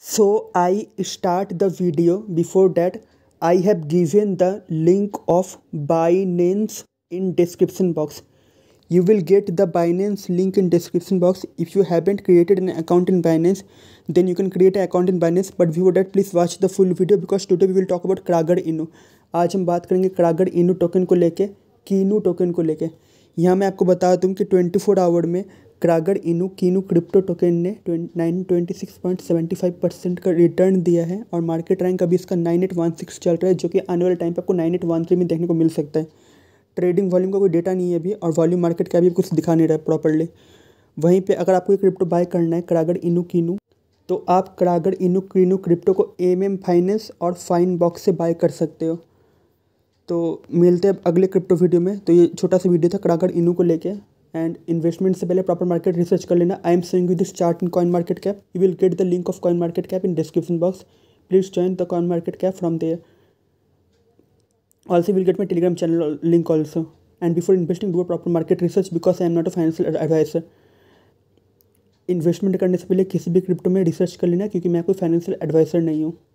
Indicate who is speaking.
Speaker 1: So I start the video. Before that, I have given the link of Binance in description box. You will get the Binance link in description box. If you haven't created an account in Binance, then you can create an account in Binance. But before that, please watch the full video because today we will talk about Kragar Inu. आज हम बात करेंगे क्रागर इनू token को लेके kinnow token को लेके यहाँ मैं आपको बता दूँ कि 24 आवर में Kragger Inu Keenu crypto token ने nine twenty six point seventy five percent का रिटर्न दिया है और मार्केट रैंक अभी इसका नाइन एट वन सिक्स चल रहा है जो कि आने वाले टाइम पर आपको नाइन एट वन थ्री में देखने को मिल सकता है ट्रेडिंग वॉल्यूम का कोई डेटा नहीं है अभी और वॉल्यूम मार्केट का भी कुछ दिखा नहीं रहा है प्रॉपरली वहीं पर अगर आपको क्रिप्टो बाय करना है करागर इनू कीनू तो आप क्रागर इनू क्रीनू क्रिप्टो को एम एम फाइनेंस और फाइन बॉक्स से बाय कर सकते हो तो मिलते हैं अगले क्रिप्टो वीडियो में तो ये छोटा सा वीडियो था क्रागर इनू को लेकर एंड इन्वेस्टमेंट से पहले प्रॉपर मार्केट रिसर्च कर लेना I am saying you this chart in coin market cap you will get the link of coin market cap in description box please join the coin market cap from there also will get my Telegram channel link also and before investing do a proper market research because I am not a financial adviser investment करने से पहले किसी भी crypto में research कर लेना क्योंकि मैं कोई फाइनेंशियल एडवाइजर नहीं हूँ